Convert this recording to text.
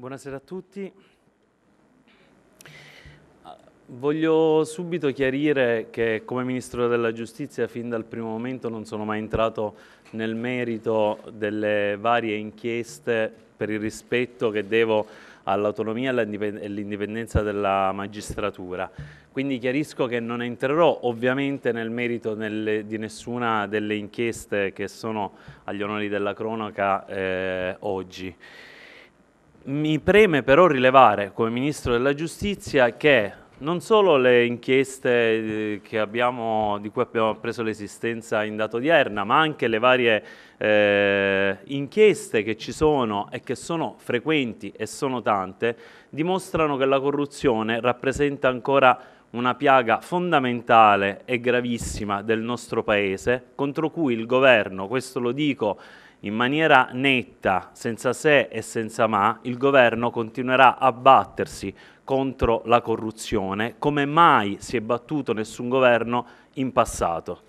Buonasera a tutti. Ah, voglio subito chiarire che come Ministro della Giustizia fin dal primo momento non sono mai entrato nel merito delle varie inchieste per il rispetto che devo all'autonomia e all'indipendenza della magistratura. Quindi chiarisco che non entrerò ovviamente nel merito nelle, di nessuna delle inchieste che sono agli onori della cronaca eh, oggi. Mi preme però rilevare come Ministro della Giustizia che non solo le inchieste eh, abbiamo, di cui abbiamo preso l'esistenza in data odierna, ma anche le varie eh, inchieste che ci sono e che sono frequenti e sono tante, dimostrano che la corruzione rappresenta ancora una piaga fondamentale e gravissima del nostro Paese, contro cui il Governo, questo lo dico in maniera netta, senza se e senza ma, il governo continuerà a battersi contro la corruzione come mai si è battuto nessun governo in passato.